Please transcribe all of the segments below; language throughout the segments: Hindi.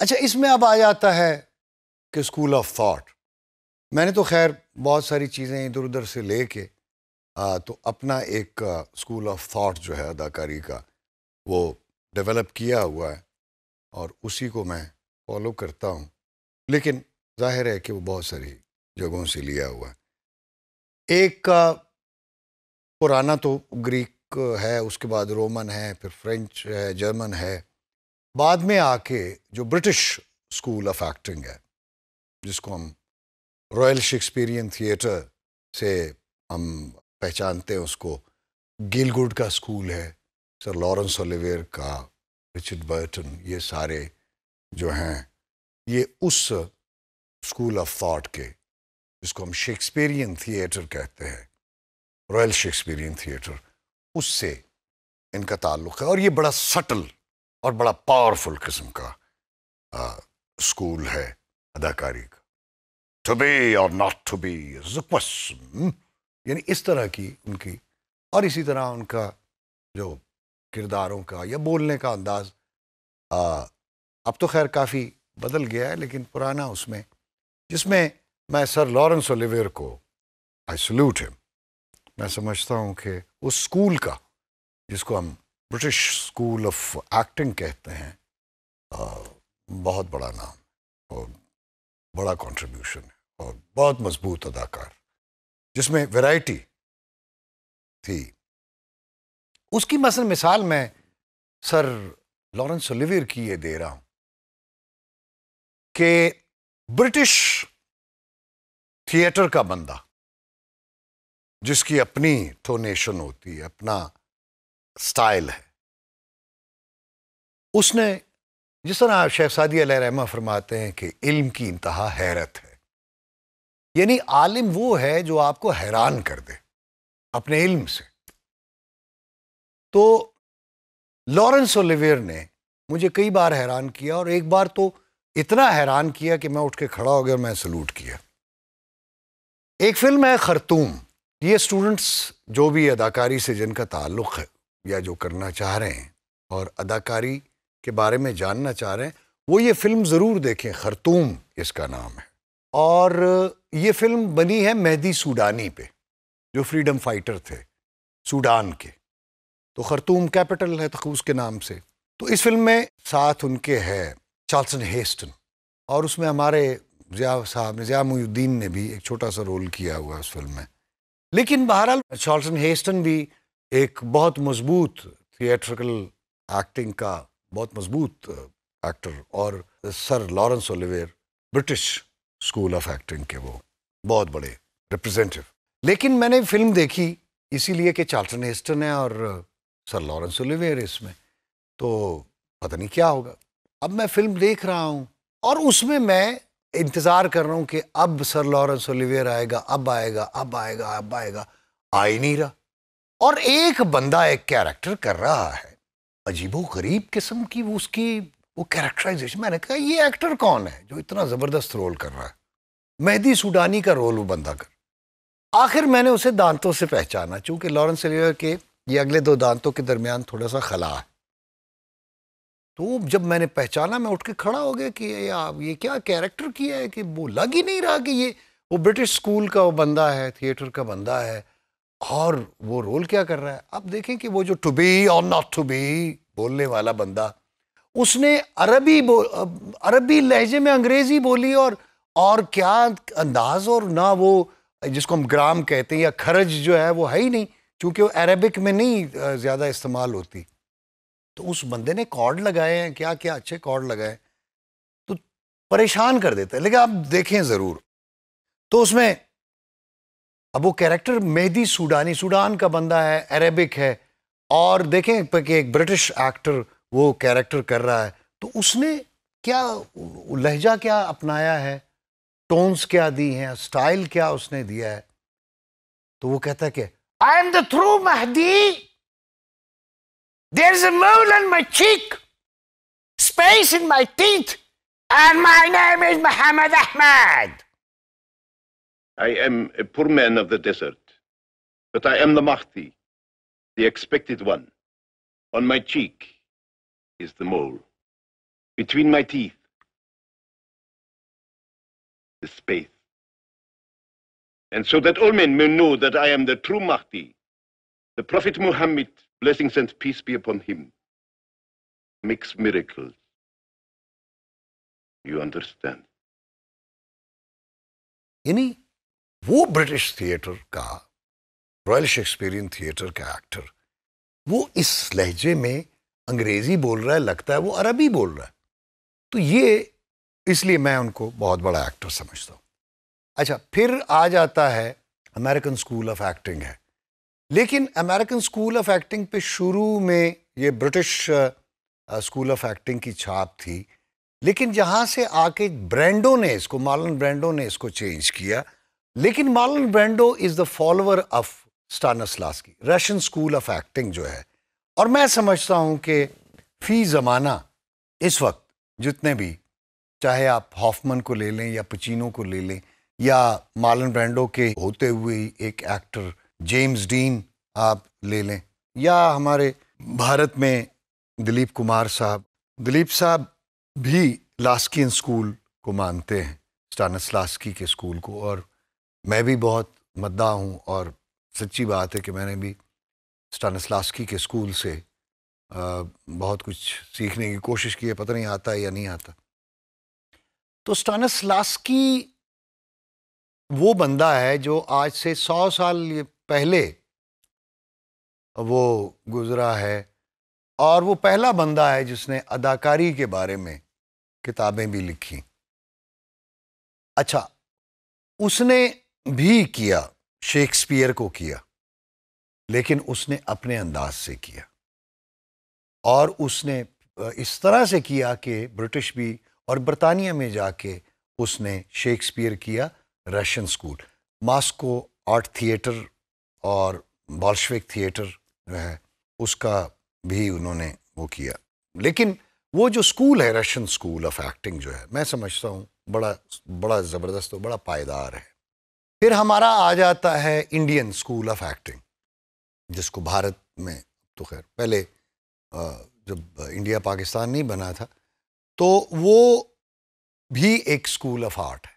अच्छा इसमें अब आ जाता है कि स्कूल ऑफ थाट मैंने तो खैर बहुत सारी चीज़ें इधर उधर से ले के आ, तो अपना एक स्कूल ऑफ थाट जो है अदाकारी का वो डेवलप किया हुआ है और उसी को मैं फॉलो करता हूँ लेकिन जाहिर है कि वो बहुत सारी जगहों से लिया हुआ है एक का पुराना तो ग्रीक है उसके बाद रोमन है फिर फ्रेंच है जर्मन है बाद में आके जो ब्रिटिश स्कूल ऑफ एक्टिंग है जिसको हम रॉयल शेक्सपियरियन थिएटर से हम पहचानते हैं उसको गिलगुड का स्कूल है सर लॉरेंस ओलिवेयर का रिचर्ड बर्टन ये सारे जो हैं ये उस स्कूल ऑफ थॉट के जिसको हम शेक्सपियरियन थिएटर कहते हैं रॉयल शेक्सपियरियन थिएटर उससे इनका ताल्लुक़ है और ये बड़ा सटल और बड़ा पावरफुल किस्म का आ, स्कूल है अदाकारी का टू बी और नॉट टू बी यानी इस तरह की उनकी और इसी तरह उनका जो किरदारों का या बोलने का अंदाज आ, अब तो खैर काफ़ी बदल गया है लेकिन पुराना उसमें जिसमें मैं सर लॉरेंस ओलिवेयर को आई सल्यूट हिम मैं समझता हूँ कि उस स्कूल का जिसको हम ब्रिटिश स्कूल ऑफ एक्टिंग कहते हैं आ, बहुत बड़ा नाम और बड़ा कंट्रीब्यूशन है और बहुत मजबूत अदाकार जिसमें वैरायटी थी उसकी मसल मिसाल मैं सर लॉरेंस ओलिवियर की ये दे रहा हूं कि ब्रिटिश थिएटर का बंदा जिसकी अपनी थोनेशन होती है अपना स्टाइल है उसने जिस तरह आप शहसादी रहमा फरमाते हैं कि इल्म की इंतहा हैरत है यानी आलिम वो है जो आपको हैरान कर दे अपने इल्म से तो लॉरेंस ओलिवियर ने मुझे कई बार हैरान किया और एक बार तो इतना हैरान किया कि मैं उठ के खड़ा हो गया और मैं सलूट किया एक फिल्म है खरतूम ये स्टूडेंट्स जो भी अदाकारी से जिनका ताल्लुक़ है या जो करना चाह रहे हैं और अदाकारी के बारे में जानना चाह रहे हैं वो ये फ़िल्म ज़रूर देखें खरतूम इसका नाम है और ये फ़िल्म बनी है मेहदी सूडानी पे जो फ्रीडम फाइटर थे सूडान के तो खरतूम कैपिटल है तखूस तो के नाम से तो इस फिल्म में साथ उनके है चार्लसन हेस्टन और उसमें हमारे ज़िया साहब ने ज़िया मुद्दीन ने भी एक छोटा सा रोल किया हुआ है उस फिल्म में लेकिन बहरहाल चार्लसन हेस्टन भी एक बहुत मजबूत थिएट्रिकल एक्टिंग का बहुत मजबूत एक्टर और sir Laurence Olivier British school of acting के वो बहुत बड़े रिप्रेजेंटेटिव लेकिन मैंने फिल्म देखी इसीलिए कि चार्टन हिस्टन है और सर लॉरेंस ओलिवेर इसमें तो पता नहीं क्या होगा अब मैं फिल्म देख रहा हूँ और उसमें मैं इंतज़ार कर रहा हूँ कि अब सर लॉरेंस ओलिवेर आएगा अब आएगा अब आएगा अब आएगा आ ही नहीं रहा और एक बंदा एक कैरेक्टर कर रहा है अजीबो गरीब किस्म की वो उसकी वो कैरेक्टराइजेशन मैंने कहा ये एक्टर कौन है जो इतना ज़बरदस्त रोल कर रहा है मेहदी सूडानी का रोल वो बंदा कर आखिर मैंने उसे दांतों से पहचाना चूंकि लॉरेंस एलियर के ये अगले दो दांतों के दरमियान थोड़ा सा खला है तो जब मैंने पहचाना मैं उठ के खड़ा हो गया कि ये आप ये क्या कैरेक्टर किया है कि वो लग ही नहीं रहा कि ये वो ब्रिटिश स्कूल का वो बंदा है थिएटर का बंदा है और वो रोल क्या कर रहा है अब देखें कि वो जो टू बी और नॉट टू बी बोलने वाला बंदा उसने अरबी अरबी लहजे में अंग्रेजी बोली और और क्या अंदाज और ना वो जिसको हम ग्राम कहते हैं या खरज जो है वो है ही नहीं क्योंकि वो अरबिक में नहीं ज़्यादा इस्तेमाल होती तो उस बंदे ने कॉर्ड लगाए हैं क्या क्या अच्छे कॉर्ड लगाए तो परेशान कर देता है लेकिन आप देखें ज़रूर तो उसमें अब वो कैरेक्टर मेहदी सूडानी सूडान का बंदा है अरेबिक है और देखें कि एक ब्रिटिश एक्टर वो कैरेक्टर कर रहा है तो उसने क्या लहजा क्या अपनाया है टोन्स क्या दी हैं स्टाइल क्या उसने दिया है तो वो कहता है कि I am the through Mehdi there is mole my cheek space in my teeth and my name is Mohammad Ahmed I am a poor man of the desert, but I am the Mahdi, the expected one. On my cheek is the mole. Between my teeth, the space. And so that all men may know that I am the true Mahdi, the Prophet Muhammad, blessings and peace be upon him, makes miracles. You understand? Any वो ब्रिटिश थिएटर का रॉयल शेक्सपियरियन थिएटर का एक्टर वो इस लहजे में अंग्रेजी बोल रहा है लगता है वो अरबी बोल रहा है तो ये इसलिए मैं उनको बहुत बड़ा एक्टर समझता हूँ अच्छा फिर आ जाता है अमेरिकन स्कूल ऑफ एक्टिंग है लेकिन अमेरिकन स्कूल ऑफ एक्टिंग पे शुरू में ये ब्रिटिश स्कूल ऑफ एक्टिंग की छाप थी लेकिन जहाँ से आके ब्रांडो ने इसको मालन ब्रांडों ने इसको चेंज किया लेकिन Marlon Brando is the follower of Stanislavski Russian school of acting जो है और मैं समझता हूं कि फी ज़माना इस वक्त जितने भी चाहे आप हॉफमन को ले लें या पचीनो को ले लें या मार्लन ब्रांडो के होते हुए एक एक्टर जेम्स डीन आप ले लें या हमारे भारत में दिलीप कुमार साहब दिलीप साहब भी लास्किन स्कूल को मानते हैं स्टानस लास्की के स्कूल को और मैं भी बहुत मद्दा हूँ और सच्ची बात है कि मैंने भी स्टानसलास्की के स्कूल से बहुत कुछ सीखने की कोशिश की है पता नहीं आता है या नहीं आता तो स्टानसलास्की वो बंदा है जो आज से सौ साल पहले वो गुज़रा है और वो पहला बंदा है जिसने अदाकारी के बारे में किताबें भी लिखी अच्छा उसने भी किया शेक्सपियर को किया लेकिन उसने अपने अंदाज से किया और उसने इस तरह से किया कि ब्रिटिश भी और बरतानिया में जाके उसने शेक्सपियर किया Russian school Moscow art theatre और बॉल्शविक थिएटर जो है उसका भी उन्होंने वो किया लेकिन वो जो स्कूल है रशियन स्कूल ऑफ एक्टिंग जो है मैं समझता हूँ बड़ा बड़ा ज़बरदस्त और बड़ा पायदार है फिर हमारा आ जाता है इंडियन स्कूल ऑफ एक्टिंग जिसको भारत में तो खैर पहले जब इंडिया पाकिस्तान नहीं बना था तो वो भी एक स्कूल ऑफ आर्ट है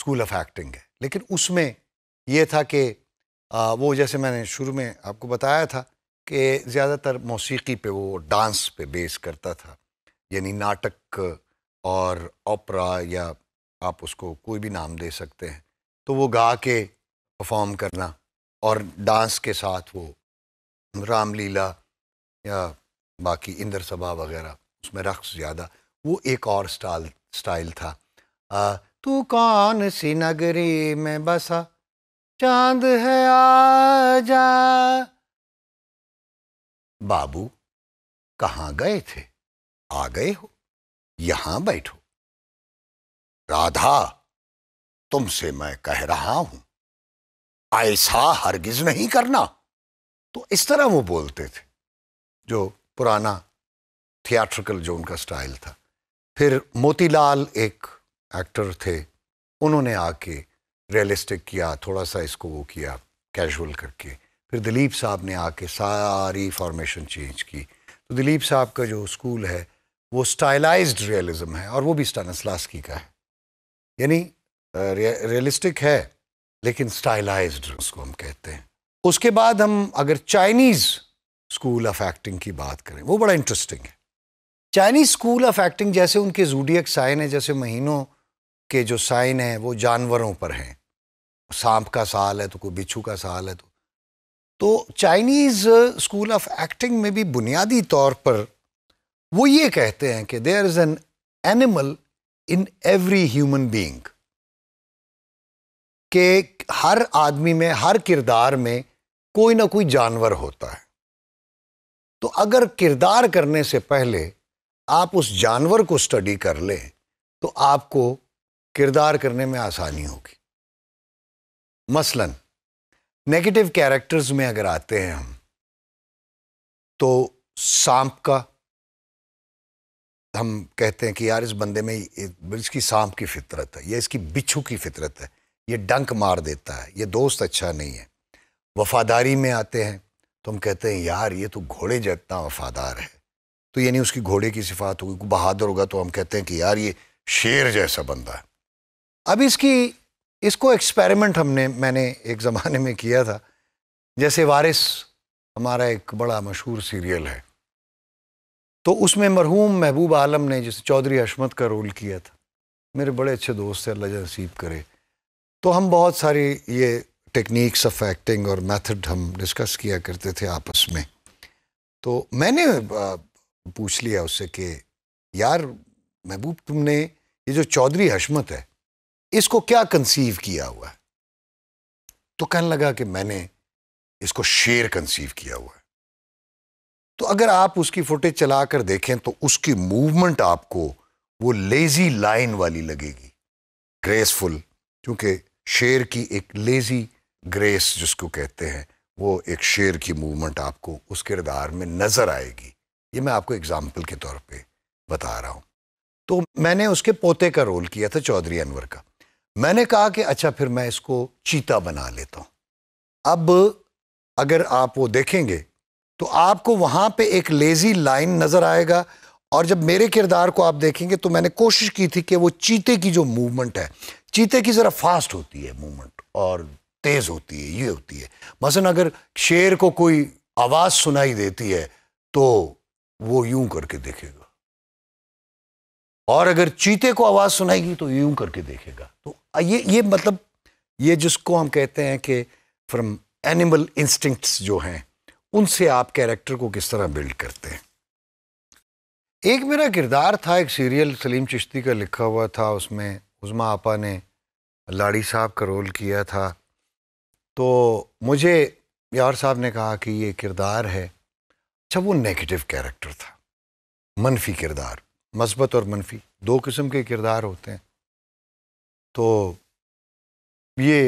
स्कूल ऑफ एक्टिंग है लेकिन उसमें ये था कि वो जैसे मैंने शुरू में आपको बताया था कि ज़्यादातर मौसीकी पे वो डांस पे बेस करता था यानी नाटक और ओपरा या आप उसको कोई भी नाम दे सकते हैं तो वो गा के परफॉर्म करना और डांस के साथ वो रामलीला या बाकी इंद्र सभा वगैरह उसमें रक्स ज़्यादा वो एक और स्टाल स्टाइल था तू कौन सी नगरी में बसा चांद है आजा बाबू कहाँ गए थे आ गए हो यहाँ बैठो राधा तुमसे मैं कह रहा हूं ऐसा हरगिज नहीं करना तो इस तरह वो बोलते थे जो पुराना थिएट्रिकल जो उनका स्टाइल था फिर मोतीलाल एक एक्टर थे उन्होंने आके रियलिस्टिक किया थोड़ा सा इसको वो किया कैजुअल करके फिर दिलीप साहब ने आके सारी फॉर्मेशन चेंज की तो दिलीप साहब का जो स्कूल है वो स्टाइलाइज्ड रियलिज्म है और वो भी स्टानसलास्की का है यानी रियलिस्टिक है लेकिन स्टाइलाइज्ड उसको हम कहते हैं उसके बाद हम अगर चाइनीज़ स्कूल ऑफ एक्टिंग की बात करें वो बड़ा इंटरेस्टिंग है चाइनीज स्कूल ऑफ एक्टिंग जैसे उनके जूडियक साइन है जैसे महीनों के जो साइन हैं वो जानवरों पर हैं सांप का साल है तो कोई बिच्छू का साल है तो तो चाइनीज़ स्कूल ऑफ एक्टिंग में भी बुनियादी तौर पर वो ये कहते हैं कि there is an animal in every human being के हर आदमी में हर किरदार में कोई ना कोई जानवर होता है तो अगर किरदार करने से पहले आप उस जानवर को स्टडी कर लें तो आपको किरदार करने में आसानी होगी मसलन नेगेटिव कैरेक्टर्स में अगर आते हैं हम तो सांप का हम कहते हैं कि यार इस बंदे में इसकी सांप की फितरत है या इसकी बिच्छू की फितरत है ये डंक मार देता है ये दोस्त अच्छा नहीं है वफादारी में आते हैं तो हम कहते हैं यार ये तो घोड़े जितना वफादार है तो ये नहीं उसकी घोड़े की सिफात होगी बहादुर होगा तो हम कहते हैं कि यार ये शेर जैसा बंदा है अब इसकी इसको एक्सपेरिमेंट हमने मैंने एक ज़माने में किया था जैसे वारिस हमारा एक बड़ा मशहूर सीरियल है तो उसमें मरहूम महबूब आलम ने जैसे चौधरी अशमत का रोल किया था मेरे बड़े अच्छे दोस्त थे अल्लाह नसीब करे तो हम बहुत सारी ये टेक्निक्स ऑफ एक्टिंग और मेथड हम डिस्कस किया करते थे आपस में तो मैंने पूछ लिया उससे कि यार महबूब तुमने ये जो चौधरी हशमत है इसको क्या कंसीव किया हुआ है तो कहने लगा कि मैंने इसको शेर कंसीव किया हुआ है तो अगर आप उसकी फुटेज चला कर देखें तो उसकी मूवमेंट आपको वो लेजी लाइन वाली लगेगी ग्रेसफुल क्योंकि शेर की एक लेजी ग्रेस जिसको कहते हैं वो एक शेर की मूवमेंट आपको उस किरदार में नज़र आएगी ये मैं आपको एग्जाम्पल के तौर पे बता रहा हूँ तो मैंने उसके पोते का रोल किया था चौधरी अनवर का मैंने कहा कि अच्छा फिर मैं इसको चीता बना लेता हूँ अब अगर आप वो देखेंगे तो आपको वहाँ पे एक लेज़ी लाइन नज़र आएगा और जब मेरे किरदार को आप देखेंगे तो मैंने कोशिश की थी कि वो चीते की जो मूवमेंट है चीते की ज़रा फास्ट होती है मूवमेंट और तेज़ होती है ये होती है मसन अगर शेर को कोई आवाज़ सुनाई देती है तो वो यूं करके देखेगा और अगर चीते को आवाज़ सुनाएगी तो यूं करके देखेगा तो ये ये मतलब ये जिसको हम कहते हैं कि फ्रॉम एनिमल इंस्टिंक्ट्स जो हैं उनसे आप कैरेक्टर को किस तरह बिल्ड करते हैं एक मेरा किरदार था एक सीरियल सलीम चिश्ती का लिखा हुआ था उसमें उजमा आपा ने लाड़ी साहब का रोल किया था तो मुझे यार साहब ने कहा कि ये किरदार है अच्छा वो नेगेटिव कैरेक्टर था मनफी किरदार मस्बत और मनफी दो किस्म के किरदार होते हैं तो ये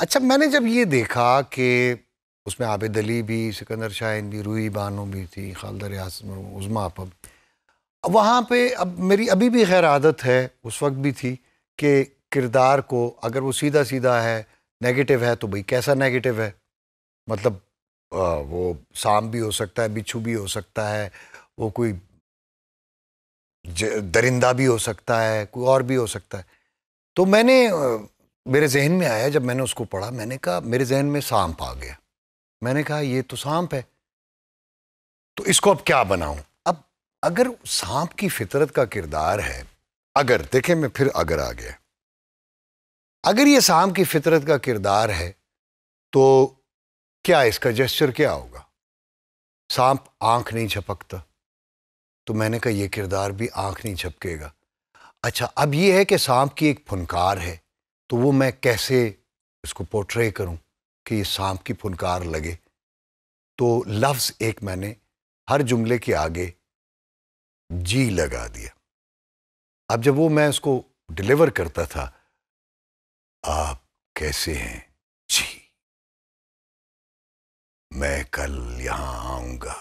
अच्छा मैंने जब ये देखा कि उसमें आबिद अली भी सिकंदर शाहन भी रूही बानो भी थी खालद रियासत उज़मा आप वहाँ पे अब मेरी अभी भी खैर आदत है उस वक्त भी थी कि किरदार को अगर वो सीधा सीधा है नेगेटिव है तो भाई कैसा नेगेटिव है मतलब आ, वो सांप भी हो सकता है बिच्छू भी हो सकता है वो कोई दरिंदा भी हो सकता है कोई और भी हो सकता है तो मैंने मेरे जहन में आया जब मैंने उसको पढ़ा मैंने कहा मेरे जहन में सांप आ गया मैंने कहा ये तो सांप है तो इसको अब क्या बनाऊं अब अगर सांप की फितरत का किरदार है अगर देखें मैं फिर अगर आ गया अगर ये सांप की फितरत का किरदार है तो क्या इसका जेस्चर क्या होगा सांप आंख नहीं झपकता तो मैंने कहा यह किरदार भी आंख नहीं झपकेगा अच्छा अब ये है कि सांप की एक फुनकार है तो वो मैं कैसे इसको पोर्ट्रे करूं कि ये सांप की फुनकार लगे तो लफ्ज़ एक मैंने हर जुमले के आगे जी लगा दिया अब जब वो मैं उसको डिलीवर करता था आप कैसे हैं जी मैं कल यहां आऊंगा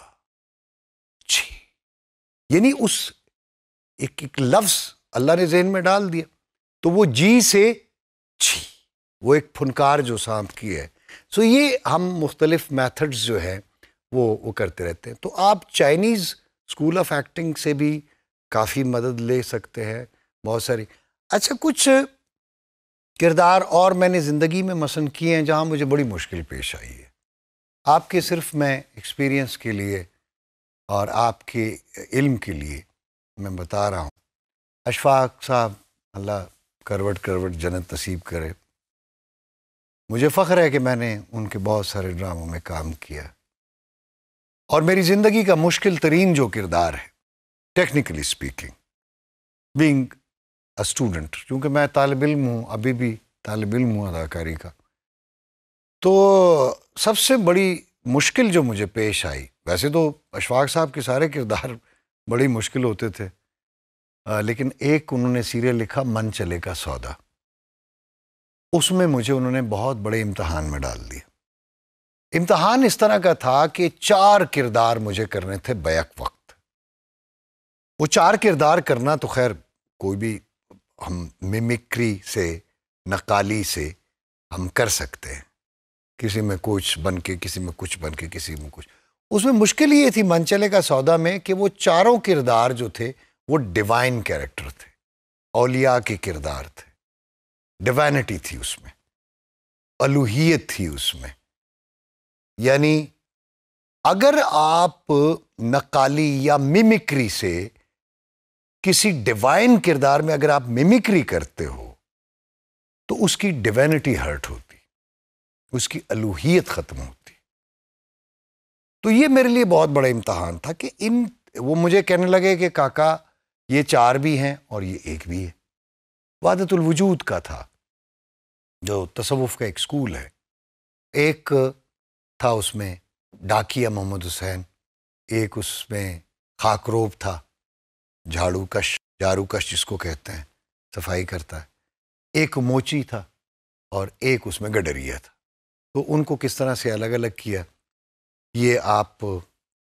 जी यानी उस एक एक लफ्ज अल्लाह ने जहन में डाल दिया तो वो जी से छी वो एक फुनकार जो सांप की है सो ये हम मुख्तलिफ मैथड्स जो हैं वो वो करते रहते हैं तो आप चाइनीज़ स्कूल ऑफ एक्टिंग से भी काफ़ी मदद ले सकते हैं बहुत सारी अच्छा कुछ किरदार और मैंने ज़िंदगी में मसन किए हैं जहाँ मुझे बड़ी मुश्किल पेश आई है आपके सिर्फ मैं एक्सपीरियंस के लिए और आपके इल्म के लिए मैं बता रहा हूँ अशफाक साहब अल्लाह करवट करवट जन्नत नसीब करे मुझे फ़ख्र है कि मैंने उनके बहुत सारे ड्रामों में काम किया और मेरी ज़िंदगी का मुश्किल तरीन जो किरदार है technically speaking being a student क्योंकि मैं तालब इम हूँ अभी भी तालब इम हूँ अदाकारी का तो सबसे बड़ी मुश्किल जो मुझे पेश आई वैसे तो अशफाक साहब के सारे किरदार बड़ी मुश्किल होते थे आ, लेकिन एक उन्होंने सीरियल लिखा मन चले का सौदा उसमें मुझे उन्होंने बहुत बड़े इम्तहान में डाल दिया इम्तहान इस तरह का था कि चार किरदार मुझे करने थे बैक वक्त वो चार किरदार करना तो खैर कोई भी हम मिमिक्री से नकाली से हम कर सकते हैं किसी में कुछ बन के किसी में कुछ बन के किसी में कुछ उसमें मुश्किल ये थी मनचले का सौदा में कि वो चारों किरदार जो थे वो डिवाइन कैरेक्टर थे औलिया के किरदार थे डिवैनिटी थी उसमें अलूहियत थी उसमें यानी अगर आप नकाली या मिमिक्री से किसी डिवाइन किरदार में अगर आप मिमिक्री करते हो तो उसकी डिवेनिटी हर्ट होती उसकी अलूहियत ख़त्म होती तो ये मेरे लिए बहुत बड़ा इम्तहान था कि इन वो मुझे कहने लगे कि काका ये चार भी हैं और ये एक भी है वादतुलवजूद का था जो तसवुफ़ का एक स्कूल है एक था उसमें डाकिया मोहम्मद हुसैन एक उसमें खाकरोब था झाड़ू कश झाड़ू कश जिसको कहते हैं सफाई करता है एक मोची था और एक उसमें गडरिया था तो उनको किस तरह से अलग अलग किया ये आप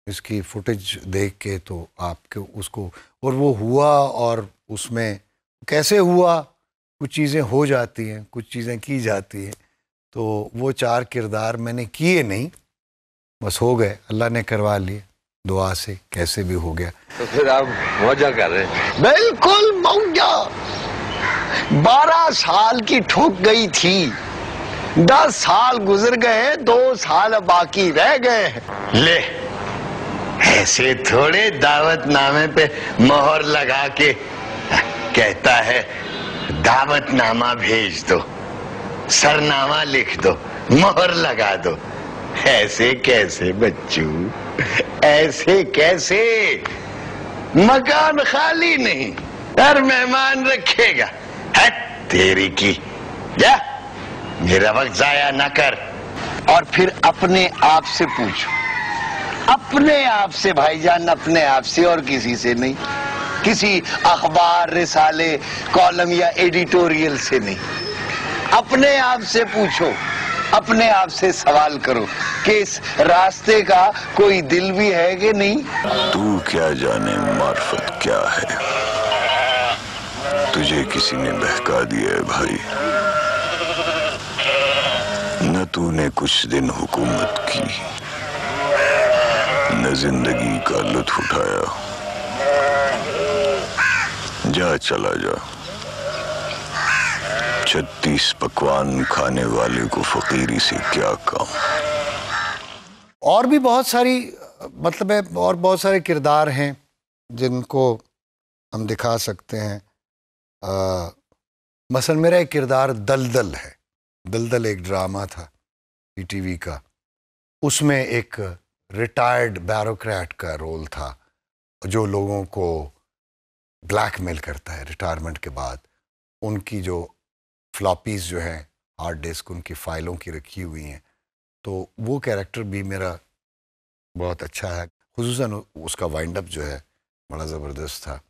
इसकी फुटेज देख के तो आपके उसको और वो हुआ और उसमें कैसे हुआ कुछ चीज़ें हो जाती हैं कुछ चीज़ें की जाती हैं तो वो चार किरदार मैंने किए नहीं बस हो गए अल्लाह ने करवा लिए दुआ से कैसे भी हो गया तो फिर आप मौजा कर रहे बिल्कुल मौजा बारह साल की ठुक गई थी दस साल गुजर गए दो साल बाकी रह गए ले ऐसे थोड़े दावत नामे पे मोहर लगा के कहता है दावतनामा भेज दो सरनामा लिख दो मोहर लगा दो ऐसे कैसे बच्चू ऐसे कैसे मकान खाली नहीं हर मेहमान रखेगा है तेरी की जा मेरा वक्त जाया ना कर और फिर अपने आप से पूछो अपने आप से भाईजान अपने आप से और किसी से नहीं किसी अखबार रिसाले कॉलम या एडिटोरियल से नहीं अपने आप से पूछो अपने आप से सवाल करो कि इस रास्ते का कोई दिल भी है कि नहीं तू क्या जाने मार्फत क्या है तुझे किसी ने बहका दिया है भाई न तूने कुछ दिन हुकूमत की न जिंदगी का लुत्फ उठाया जा चला जा छत्तीस पकवान खाने वाले को फकीरी से क्या काम और भी बहुत सारी मतलब है और बहुत सारे किरदार हैं जिनको हम दिखा सकते हैं मसल मेरा एक किरदार दलदल है दलदल एक ड्रामा था ईटीवी e का उसमें एक रिटायर्ड बैरोक्रेट का रोल था जो लोगों को ब्लैकमेल करता है रिटायरमेंट के बाद उनकी जो फ्लॉपीज जो हैं हार्ड डिस्क उनकी फ़ाइलों की रखी हुई हैं तो वो कैरेक्टर भी मेरा बहुत अच्छा है खसूस उसका वाइंड अप जो है बड़ा ज़बरदस्त था